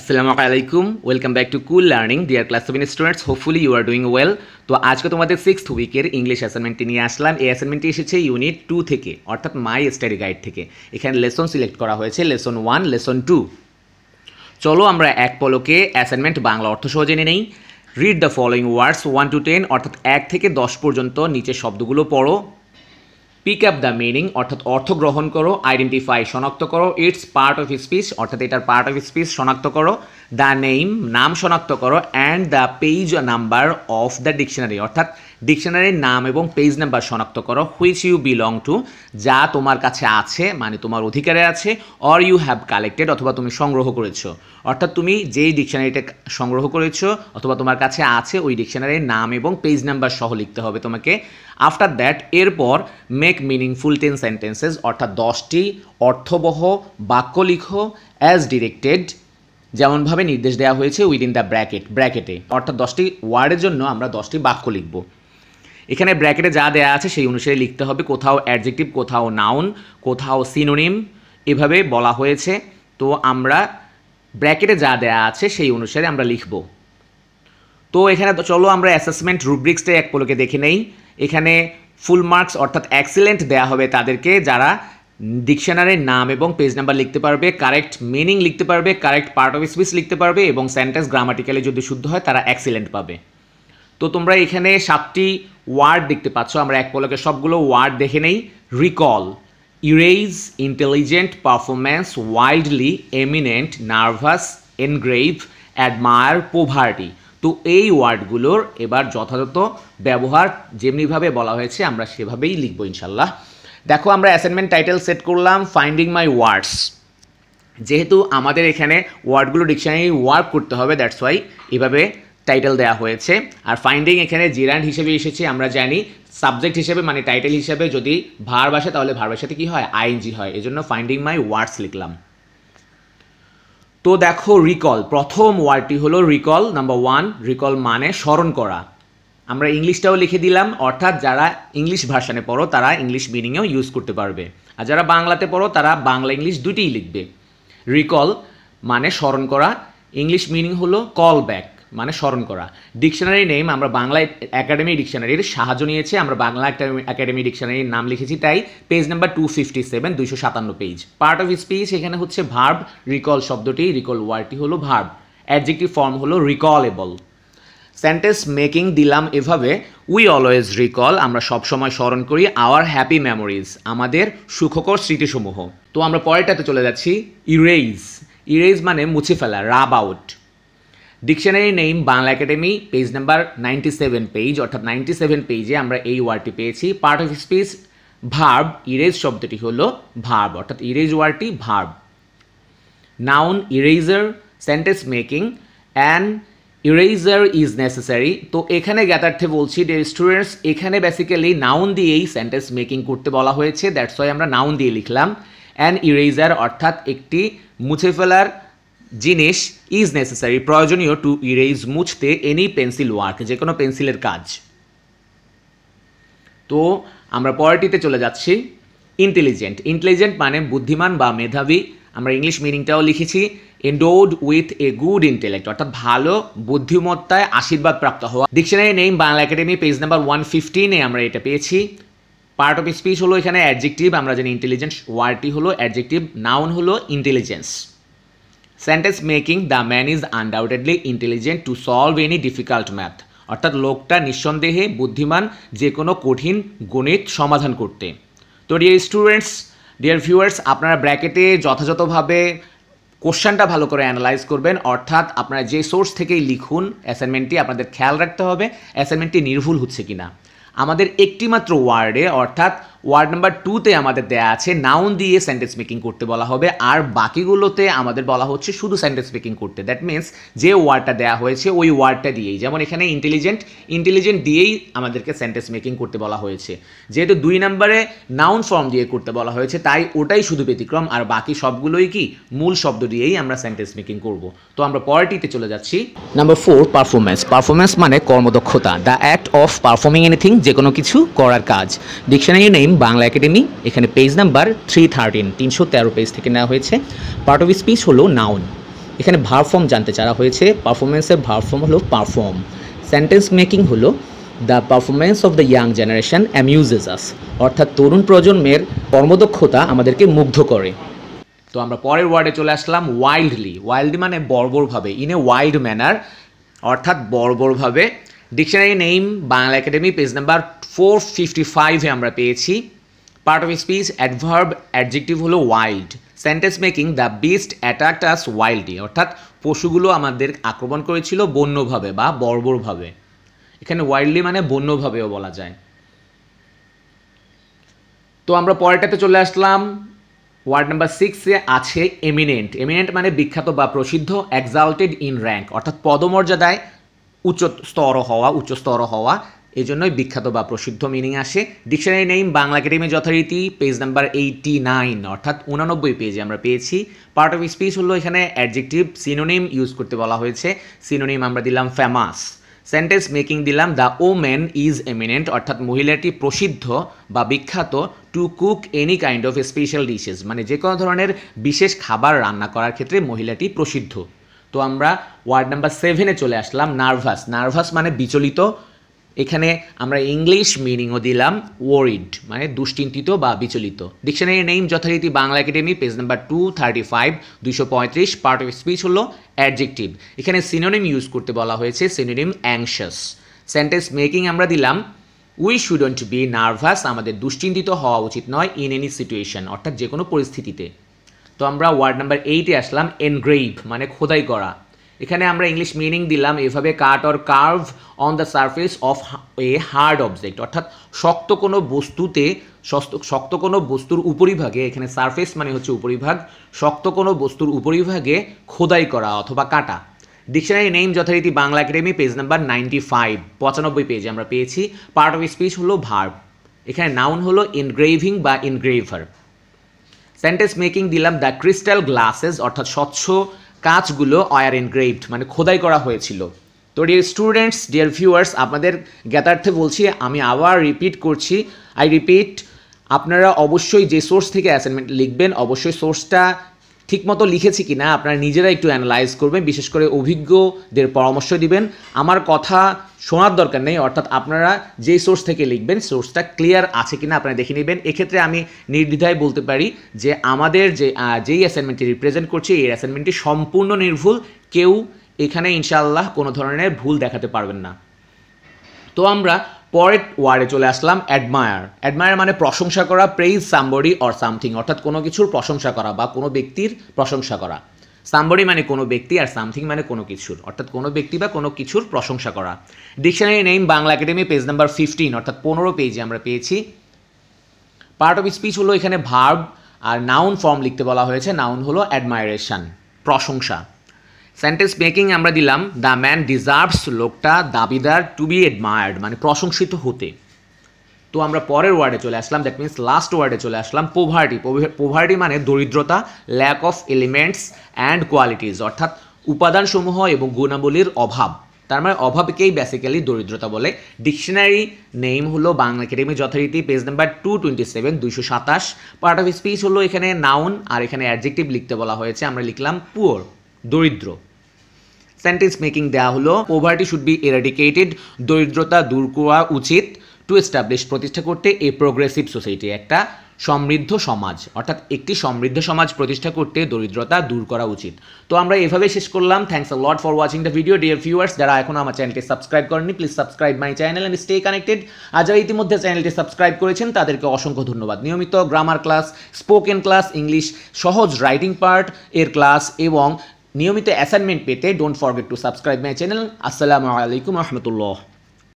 আসসালামু আলাইকুম welcome back to cool learning dear class seven students hopefully you are doing well তো আজকে তোমাদের সিক্সথ উইকের ইংলিশ অ্যাসাইনমেন্টটি নিয়ে আসলাম এই অ্যাসাইনমেন্টটি এসেছে ইউনিট টু থেকে অর্থাৎ মাই স্টাডি গাইড থেকে এখানে লেসন সিলেক্ট করা হয়েছে লেসন ওয়ান লেসন টু চলো আমরা এক পলকে অ্যাসাইনমেন্ট বাংলা অর্থ সহ জেনে নেই read the following words one to ten অর্থাৎ এক থেকে দশ পর্যন্ত নিচে শব্দগুলো পড়ো পিক আপ দ্য মিনিং অর্থাৎ অর্থ গ্রহণ করো আইডেন্টিফাই শনাক্ত করো ইটস পার্ট অফ স্পিচ অর্থাৎ এটার পার্ট অফ স্পিচ শনাক্ত করো দ্য নেম নাম শনাক্ত করো and the page number of the dictionary অর্থাৎ ডিকশনারির নাম এবং পেজ নাম্বার শনাক্ত করো হুইচ ইউ বিলং টু যা তোমার কাছে আছে মানে তোমার অধিকারে আছে অর ইউ হ্যাভ কালেক্টেড অথবা তুমি সংগ্রহ করেছো অর্থাৎ তুমি যেই ডিকশনারিটা সংগ্রহ করেছো অথবা তোমার কাছে আছে ওই ডিকশনারির নাম এবং পেজ নাম্বার সহ লিখতে হবে তোমাকে আফটার দ্যাট এরপর মেক মিনিংফুল টেন সেন্টেন্সেস অর্থাৎ দশটি অর্থবহ বাক্য লিখো অ্যাজ ডিরেক্টেড যেমনভাবে নির্দেশ দেওয়া হয়েছে উইদিন দ্য ব্র্যাকেট ব্র্যাকেটে অর্থাৎ দশটি ওয়ার্ডের জন্য আমরা দশটি বাক্য লিখব এখানে ব্র্যাকেটে যা দেয়া আছে সেই অনুসারে লিখতে হবে কোথাও অ্যাডজেক্টিভ কোথাও নাউন কোথাও সিনোনিম এভাবে বলা হয়েছে তো আমরা ব্র্যাকেটে যা দেয়া আছে সেই অনুসারে আমরা লিখব তো এখানে চলো আমরা অ্যাসেসমেন্ট রুব্রিক্সটা এক পলোকে দেখে নেই এখানে ফুল মার্কস অর্থাৎ অ্যাক্সিলেন্ট দেয়া হবে তাদেরকে যারা ডিকশনারির নাম এবং পেজ নাম্বার লিখতে পারবে কারেক্ট মিনিং লিখতে পারবে কারেক্ট পার্ট অফ স্পিচ লিখতে পারবে এবং সেন্টেন্স গ্রামাটিক্যালি যদি শুদ্ধ হয় তারা অ্যাক্সিলেন্ট পাবে তো তোমরা এখানে সাতটি ওয়ার্ড দেখতে পাচ্ছ আমরা এক পলকে সবগুলো ওয়ার্ড দেখে নেই recall erase intelligent performance wildly eminent nervous engrave admire poverty তো এই ওয়ার্ডগুলোর এবার যথাযথ ব্যবহার যেমনিভাবে বলা হয়েছে আমরা সেভাবেই লিখবো ইনশাল্লাহ দেখো আমরা অ্যাসাইনমেন্ট টাইটেল সেট করলাম ফাইন্ডিং মাই ওয়ার্ডস যেহেতু আমাদের এখানে ওয়ার্ডগুলো ডিকশনারি ওয়ার্ক করতে হবে দ্যাটস ওয়াই এভাবে টাইটেল দেওয়া হয়েছে আর ফাইন্ডিং এখানে জিরান্ড হিসেবে এসেছে আমরা জানি সাবজেক্ট হিসেবে মানে টাইটেল হিসেবে যদি ভার বাসে তাহলে ভার বাসাতে কী হয় আইএনজি হয় এজন্য ফাইন্ডিং মাই ওয়ার্ডস লিখলাম তো দেখো রিকল প্রথম ওয়ার্ডটি হলো রিকল নাম্বার ওয়ান রিকল মানে স্মরণ করা আমরা ইংলিশটাও লিখে দিলাম অর্থাৎ যারা ইংলিশ ভার্সানে পড়ো তারা ইংলিশ মিনিংয়েও ইউজ করতে পারবে আর যারা বাংলাতে পড়ো তারা বাংলা ইংলিশ দুটিই লিখবে রিকল মানে স্মরণ করা ইংলিশ মিনিং হলো কল ব্যাক মানে স্মরণ করা ডিকশনারি নেম আমরা বাংলা একাডেমি ডিকশনারির সাহায্য নিয়েছে আমরা বাংলা একাডেমি ডিকশনারির নাম লিখেছি তাই page number two fifty seven দুইশো সাতান্ন পেজ পার্ট অফ স্পিচ এখানে হচ্ছে ভার্ব রিকল শব্দটি রিকল ওয়ার্ডটি হলো ভার্ব অ্যাডজেক্টিভ ফর্ম হলো রিকলেবল সেন্টেন্স মেকিং দিলাম এভাবে উই অলওয়েজ রিকল আমরা সবসময় স্মরণ করি আওয়ার হ্যাপি মেমোরিজ আমাদের সুখকর স্মৃতিসমূহ তো আমরা পরেরটাতে চলে যাচ্ছি ইরেজ ইরেজ মানে মুছে ফেলা rub out dictionary name Bangla Academy page number ninety seven page অর্থাৎ নাইনটি সেভেন পেজে আমরা এই ওয়ার্ডটি পেয়েছি part of speech verb erase শব্দটি হলো ভার্ব অর্থাৎ ইরেজ ওয়ার্ডটি verb noun eraser sentence making and eraser is necessary তো এখানে জ্ঞাতার্থে বলছি ডে স্টুডেন্টস এখানে বেসিক্যালি নাউন দিয়েই সেন্টেন্স মেকিং করতে বলা হয়েছে দ্যাটস ওয়াই আমরা নাউন দিয়ে লিখলাম অ্যান ইরেজার অর্থাৎ একটি মুছে ফেলার জিনিস ইজ নেসেসারি প্রয়োজনীয় টু ইরেজ মুছতে এনি পেন্সিল ওয়ার্ক যে কোনো পেন্সিলের কাজ তো আমরা পরটিতে চলে যাচ্ছি ইন্টেলিজেন্ট ইন্টেলিজেন্ট মানে বুদ্ধিমান বা মেধাবী আমরা ইংলিশ মিনিংটাও লিখেছি endowed with a good intellect অর্থাৎ ভালো বুদ্ধিমত্তায় আশীর্বাদ প্রাপ্ত হওয়া dictionary name Bangla Academy page number one ফিফটিনে আমরা এটা পেয়েছি পার্ট অফ স্পিচ হলো এখানে অ্যাডজেক্টিভ আমরা জানি ইন্টেলিজেন্স ওয়ার্ডটি হলো অ্যাডজেক্টিভ নাউন হলো intelligence sentence making the man is undoubtedly intelligent to solve any difficult math অর্থাৎ লোকটা নিঃসন্দেহে বুদ্ধিমান যে কোনো কঠিন গণিত সমাধান করতে তো ডিয়ার স্টুডেন্টস ডিয়ার ভিউয়ার্স আপনারা ব্র্যাকেটে যথাযথভাবে কোশ্চেনটা ভালো করে অ্যানালাইজ করবেন অর্থাৎ আপনারা যে সোর্স থেকেই লিখুন অ্যাসাইনমেন্টটি আপনাদের খেয়াল রাখতে হবে অ্যাসাইনমেন্টটি নির্ভুল হচ্ছে কি না আমাদের একটিমাত্র ওয়ার্ডে অর্থাৎ ওয়ার্ড নাম্বার টুতে আমাদের দেয়া আছে নাউন দিয়ে সেন্টেন্স মেকিং করতে বলা হবে আর বাকিগুলোতে আমাদের বলা হচ্ছে শুধু সেন্টেন্স মেকিং করতে দ্যাট মিন্স যে ওয়ার্ডটা দেয়া হয়েছে ওই ওয়ার্ডটা দিয়েই যেমন এখানে ইন্টেলিজেন্ট ইন্টেলিজেন্ট দিয়েই আমাদেরকে সেন্টেন্স মেকিং করতে বলা হয়েছে যেহেতু দুই নম্বরে নাউন ফর্ম দিয়ে করতে বলা হয়েছে তাই ওটাই শুধু ব্যতিক্রম আর বাকি সবগুলোই কি মূল শব্দ দিয়েই আমরা সেন্টেন্স মেকিং করব তো আমরা পরটিতে চলে যাচ্ছি নাম্বার ফোর পারফরমেন্স পারফরমেন্স মানে কর্মদক্ষতা the act of performing anything যে কোনো কিছু করার কাজ ডিকশনারি নেই মুসলিম বাংলা একাডেমি এখানে পেজ নাম্বার থ্রি থার্টিন তিনশো তেরো পেজ থেকে নেওয়া হয়েছে পার্ট অফ স্পিচ হলো নাউন এখানে ভার ফর্ম জানতে চাওয়া হয়েছে পারফরমেন্সের ভার ফর্ম হলো পারফর্ম সেন্টেন্স মেকিং হলো the performance of the young generation amuses us অর্থাৎ তরুণ প্রজন্মের কর্মদক্ষতা আমাদেরকে মুগ্ধ করে তো আমরা পরের ওয়ার্ডে চলে আসলাম ওয়াইল্ডলি ওয়াইল্ডলি মানে বর্বরভাবে ইন এ ওয়াইল্ড ম্যানার অর্থাৎ বর্বরভাবে dictionary name Bangla Academy page number four fifty ফাইভে আমরা পেয়েছি part of speech adverb adjective হলো wild sentence making the beast attack us wildly অর্থাৎ পশুগুলো আমাদের আক্রমণ করেছিল বন্যভাবে বা বর্বরভাবে এখানে ওয়াইল্ডলি মানে বন্যভাবেও বলা যায় তো আমরা পরেরটাতে চলে আসলাম ওয়ার্ড নাম্বার সিক্সে আছে এমিনেন্ট এমিনেন্ট মানে বিখ্যাত বা প্রসিদ্ধ এক্সাল্টেড ইন র্যাঙ্ক অর্থাৎ পদমর্যাদায় উচ্চ স্তর হওয়া উচ্চস্তর হওয়া এজন্যই বিখ্যাত বা প্রসিদ্ধ মিনিং আসে ডিকশনারি নেইম বাংলা একাডেমি যথারীতি পেজ নাম্বার এইটি নাইন অর্থাৎ উনানব্বই পেজে আমরা পেয়েছি পার্ট অফ স্পিচ হলো এখানে অ্যাডজেক্টিভ সিনোনিম ইউজ করতে বলা হয়েছে সিনোনিম আমরা দিলাম ফেমাস সেন্টেন্স মেকিং দিলাম দ্য ওমেন ইজ এমিনেন্ট অর্থাৎ মহিলাটি প্রসিদ্ধ বা বিখ্যাত to cook any kind of special dishes মানে যে কোনো ধরনের বিশেষ খাবার রান্না করার ক্ষেত্রে মহিলাটি প্রসিদ্ধ তো আমরা ওয়ার্ড নাম্বার সেভেনে চলে আসলাম নার্ভাস নার্ভাস মানে বিচলিত এখানে আমরা ইংলিশ মিনিংও দিলাম ওয়ারিড মানে দুশ্চিন্তিত বা বিচলিত ডিকশনারি নেম যথারীতি Bangla Academy page number two thirty five দুইশো পঁয়ত্রিশ পার্ট অফ স্পিচ হলো অ্যাডজেক্টিভ এখানে সিনোনিম ইউজ করতে বলা হয়েছে সিনোনিম অ্যাংশাস সেন্টেন্স মেকিং আমরা দিলাম উই শুডন্ট বি নার্ভাস আমাদের দুশ্চিন্তিত হওয়া উচিত নয় ইন এনি সিচুয়েশন অর্থাৎ যে কোনো পরিস্থিতিতে তো আমরা ওয়ার্ড নাম্বার এইটে আসলাম এনগ্রেভ মানে খোদাই করা এখানে আমরা ইংলিশ মিনিং দিলাম এভাবে cut or carve on the surface of a hard object অর্থাৎ শক্ত কোনো বস্তুতে শক্ত কোনো বস্তুর উপরিভাগে এখানে সার্ফেস মানে হচ্ছে উপরিভাগ শক্ত কোনো বস্তুর উপরিভাগে খোদাই করা অথবা কাটা ডিকশনারি নেম যথারীতি Bangla Academy page number ninety five পঁচানব্বই পেজে আমরা পেয়েছি পার্ট অফ স্পিচ হলো ভার্ব এখানে নাউন হলো ইনগ্রেভিং বা ইনগ্রেভার সেন্টেন্স মেকিং দিলাম দ্য ক্রিস্টাল গ্লাসেস অর্থাৎ স্বচ্ছ কাজগুলো আয়ার এনগ্রেভড মানে খোদাই করা হয়েছিল তো ডিয়ার স্টুডেন্টস ডিয়ার ভিউয়ার্স আপনাদের জ্ঞাতার্থে বলছি আমি আবার রিপিট করছি আই রিপিট আপনারা অবশ্যই যে সোর্স থেকে অ্যাসাইনমেন্ট লিখবেন অবশ্যই সোর্সটা ঠিকমতো লিখেছি কি না আপনারা নিজেরা একটু অ্যানালাইজ করবেন বিশেষ করে অভিজ্ঞদের পরামর্শ দিবেন আমার কথা শোনার দরকার নেই অর্থাৎ আপনারা যে সোর্স থেকে লিখবেন সোর্সটা ক্লিয়ার আছে কিনা আপনারা দেখে নেবেন এক্ষেত্রে আমি নির্দ্বিধায় বলতে পারি যে আমাদের যে যেই অ্যাসাইনমেন্টটি রিপ্রেজেন্ট করছে এই অ্যাসাইনমেন্টটি সম্পূর্ণ নির্ভুল কেউ এখানে ইনশাআল্লাহ কোনো ধরনের ভুল দেখাতে পারবেন না তো আমরা পরের ওয়ার্ডে চলে আসলাম অ্যাডমায়ার অ্যাডমায়ার মানে প্রশংসা করা প্রেইজ সাম্বরি অর সামথিং অর্থাৎ কোনো কিছুর প্রশংসা করা বা কোনো ব্যক্তির প্রশংসা করা সামবডি মানে কোনো ব্যক্তি আর সামথিং মানে কোনো কিছুর অর্থাৎ কোনো ব্যক্তি বা কোনো কিছুর প্রশংসা করা dictionary name Bangla Academy page number fifteen অর্থাৎ পনেরো পেজে আমরা পেয়েছি পার্ট অফ স্পিচ হলো এখানে ভার্ব আর নাউন ফর্ম লিখতে বলা হয়েছে নাউন হলো অ্যাডমায়ারেশান প্রশংসা সেন্টেন্স মেকিং আমরা দিলাম দ্য ম্যান ডিজার্ভস লোকটা দাবিদার টু বি এডমায়ার্ড মানে প্রশংসিত হতে তো আমরা পরের ওয়ার্ডে চলে আসলাম দ্যাট মিন্স লাস্ট ওয়ার্ডে চলে আসলাম পোভার্টি পোভার্টি মানে দরিদ্রতা lack of elements and qualities অর্থাৎ উপাদানসমূহ এবং গুণাবলীর অভাব তার মানে অভাবকেই বেসিক্যালি দরিদ্রতা বলে ডিকশনারি নেম হলো বাংলা একাডেমি যথারীতি page number two twenty seven দুইশো সাতাশ পার্ট অফ স্পিচ হলো এখানে নাউন আর এখানে অ্যাডজেক্টিভ লিখতে বলা হয়েছে আমরা লিখলাম পুয়োর দরিদ্র সেন্টেন্স মেকিং দেওয়া হলো পোভার্টি শুড বি এরাডিকেটেড দরিদ্রতা দূর করা উচিত টু এস্টাবলিশ প্রতিষ্ঠা করতে এ প্রোগ্রেসিভ সোসাইটি একটা সমৃদ্ধ সমাজ অর্থাৎ একটি সমৃদ্ধ সমাজ প্রতিষ্ঠা করতে দরিদ্রতা দূর করা উচিত তো আমরা এভাবে শেষ করলাম thanks a lot for watching the video dear viewers যারা এখন আমার চ্যানেলকে সাবস্ক্রাইব করেনি please subscribe my channel and stay connected আর যারা ইতিমধ্যে চ্যানেলটি সাবস্ক্রাইব করেছেন তাদেরকে অসংখ্য ধন্যবাদ নিয়মিত grammar class spoken class English সহজ রাইটিং পার্ট এর ক্লাস এবং নিয়মিত অ্যাসাইনমেন্ট পেতে don't forget to subscribe my channel আসসালামু আলাইকুম রহমতুল্লাহ